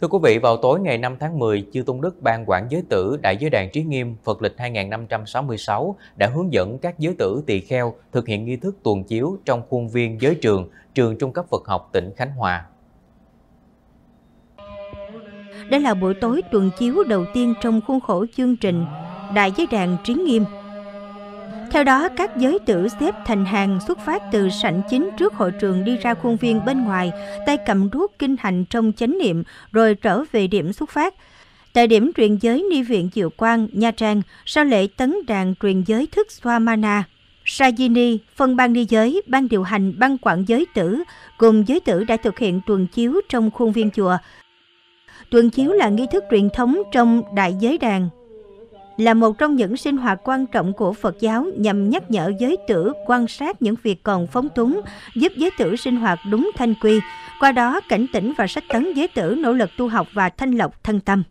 Thưa quý vị, vào tối ngày 5 tháng 10, Chư Tôn Đức Ban Quản Giới Tử Đại Giới Đàn Trí Nghiêm Phật lịch 2566 đã hướng dẫn các giới tử tỳ kheo thực hiện nghi thức tuần chiếu trong khuôn viên giới trường, trường trung cấp Phật học tỉnh Khánh Hòa. Đây là buổi tối tuần chiếu đầu tiên trong khuôn khổ chương trình Đại Giới Đàn Trí Nghiêm theo đó, các giới tử xếp thành hàng xuất phát từ sảnh chính trước hội trường đi ra khuôn viên bên ngoài, tay cầm đuốc kinh hành trong chánh niệm rồi trở về điểm xuất phát. Tại điểm truyền giới Ni Viện Diệu Quang, Nha Trang, sau lễ tấn đàn truyền giới thức Swamana, Sajini, phân ban đi giới, ban điều hành, ban quản giới tử, cùng giới tử đã thực hiện tuần chiếu trong khuôn viên chùa. Tuần chiếu là nghi thức truyền thống trong đại giới đàn là một trong những sinh hoạt quan trọng của Phật giáo nhằm nhắc nhở giới tử quan sát những việc còn phóng túng, giúp giới tử sinh hoạt đúng thanh quy, qua đó cảnh tỉnh và sách tấn giới tử nỗ lực tu học và thanh lọc thân tâm.